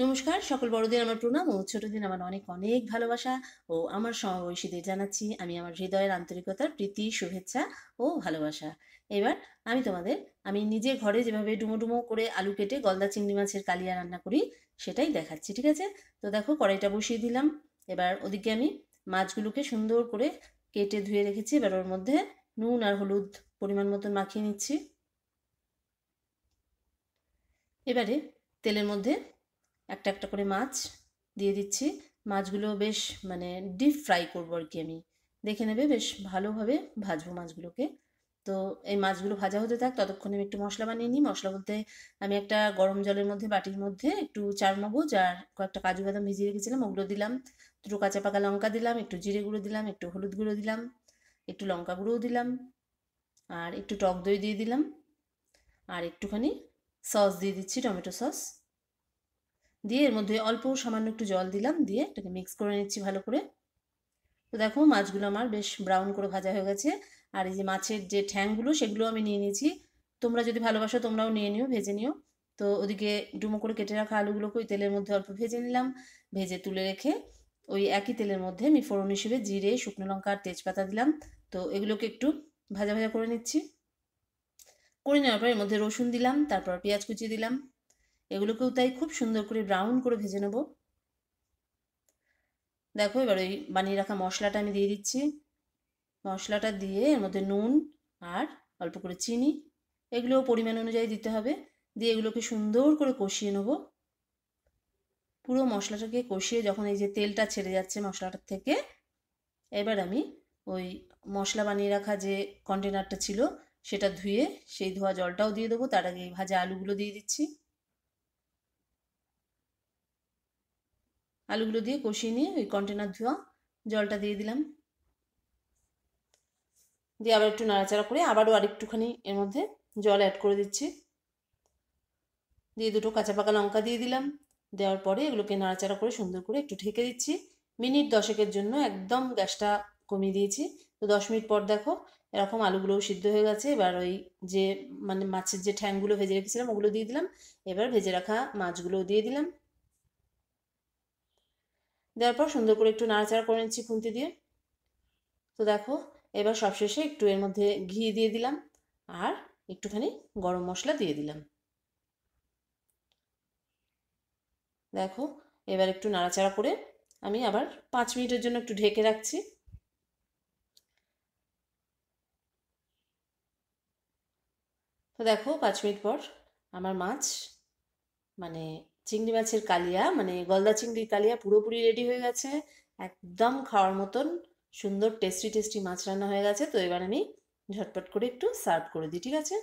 নমস্কার সকল বড়দের আমার প্রণাম ও ছোটদের আমার অনেক অনেক ভালোবাসা ও আমার সমবয়সীদের জানাচ্ছি আমি আমার হৃদয়ের আন্তরিকতার প্রীতি শুভেচ্ছা ও ভালোবাসা এবার আমি তোমাদের আমি নিজে ঘরে যেভাবে ডুমো ডুমো করে আলু কেটে গলদা চিংড়ি মাছের কালিয়া রান্না করি সেটাই দেখাচ্ছি ঠিক আছে তো দেখো কড়াইটা বসিয়ে দিলাম এবার ওদিকে আমি মাছগুলোকে সুন্দর করে কেটে ধুয়ে রেখেছি এবার ওর মধ্যে নুন আর হলুদ পরিমাণ মতন মাখিয়ে নিচ্ছি এবারে তেলের মধ্যে একটা একটা করে মাছ দিয়ে দিচ্ছি মাছগুলো বেশ মানে ডিপ ফ্রাই করবো আর কি আমি দেখে নেবে বেশ ভালোভাবে ভাজবো মাছগুলোকে তো এই মাছগুলো ভাজা হতে থাক ততক্ষণে আমি একটু মশলা বানিয়ে নিই মশলা বলতে আমি একটা গরম জলের মধ্যে বাটির মধ্যে একটু চারমগজ আর কয়েকটা কাজু বাদাম ভিজিয়ে রেখেছিলাম ওগুলো দিলাম দুটো কাঁচা পাকা লঙ্কা দিলাম একটু জিরে গুঁড়ো দিলাম একটু হলুদ গুঁড়ো দিলাম একটু লঙ্কা গুঁড়োও দিলাম আর একটু টক দই দিয়ে দিলাম আর একটুখানি সস দিয়ে দিচ্ছি টমেটো সস দিয়ে এর মধ্যে অল্প সামান্য একটু জল দিলাম দিয়ে এটাকে মিক্স করে নিচ্ছি ভালো করে তো দেখো মাছগুলো আমার বেশ ব্রাউন করে ভাজা হয়ে গেছে আর এই যে মাছের যে ঠ্যাংগুলো সেগুলো আমি নিয়ে নিয়েছি তোমরা যদি ভালোবাসো তোমরাও নিয়ে নিও ভেজে নিও তো ওদিকে ডুমো করে কেটে রাখা আলুগুলোকে ওই তেলের মধ্যে অল্প ভেজে নিলাম ভেজে তুলে রেখে ওই একই তেলের মধ্যে আমি ফোড়ন হিসেবে জিরে শুকনো লঙ্কা আর তেজপাতা দিলাম তো এগুলোকে একটু ভাজা ভাজা করে নিচ্ছি করে নেওয়ার পর এর মধ্যে রসুন দিলাম তারপর পেঁয়াজ কুচি দিলাম এগুলোকেও তাই খুব সুন্দর করে ব্রাউন করে ভেজে নেব দেখো এবার ওই বানিয়ে রাখা মশলাটা আমি দিয়ে দিচ্ছি মশলাটা দিয়ে এর মধ্যে নুন আর অল্প করে চিনি এগুলোও পরিমাণ অনুযায়ী দিতে হবে দিয়ে এগুলোকে সুন্দর করে কষিয়ে নেব পুরো মশলাটাকে কষিয়ে যখন এই যে তেলটা ছেড়ে যাচ্ছে মশলাটার থেকে এবার আমি ওই মশলা বানিয়ে রাখা যে কন্টেনারটা ছিল সেটা ধুয়ে সেই ধোয়া জলটাও দিয়ে দেবো তার আগে ভাজা আলুগুলো দিয়ে দিচ্ছি আলুগুলো দিয়ে কষিয়ে নিয়ে ওই কন্টেনার ধোয়া জলটা দিয়ে দিলাম দিয়ে আবার একটু নাড়াচাড়া করে আবারও আরেকটুখানি এর মধ্যে জল অ্যাড করে দিচ্ছি দিয়ে দুটো কাঁচা পাকা লঙ্কা দিয়ে দিলাম দেওয়ার পরে এগুলোকে নাড়াচাড়া করে সুন্দর করে একটু ঢেকে দিচ্ছি মিনিট দশেকের জন্য একদম গ্যাসটা কমিয়ে দিয়েছি তো দশ মিনিট পর দেখো এরকম আলুগুলোও সিদ্ধ হয়ে গেছে এবার ওই যে মানে মাছের যে ঠ্যাংগুলো ভেজে রেখেছিলাম ওগুলো দিয়ে দিলাম এবার ভেজে রাখা মাছগুলোও দিয়ে দিলাম দেওয়ার পর সুন্দর করে একটু নাড়াচাড়া করে নিচ্ছি খুন্তি দিয়ে তো দেখো এবার সবশেষে একটু এর মধ্যে ঘি দিয়ে দিলাম আর একটুখানি গরম মশলা দিয়ে দিলাম দেখো এবার একটু নাড়াচাড়া করে আমি আবার পাঁচ মিনিটের জন্য একটু ঢেকে রাখছি তো দেখো পাঁচ মিনিট পর আমার মাছ মানে চিংড়ি মাছের কালিয়া মানে গলদা চিংড়ির কালিয়া পুরোপুরি রেডি হয়ে গেছে একদম খাওয়ার মতন সুন্দর টেস্টি টেস্টি মাছ রান্না হয়ে গেছে তো এবার আমি ঝটপট করে একটু সার্ভ করে দিই ঠিক আছে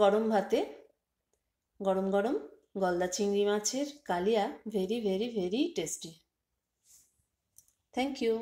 গরম ভাতে গরম গরম গলদা চিংড়ি মাছের কালিয়া very very very tasty thank you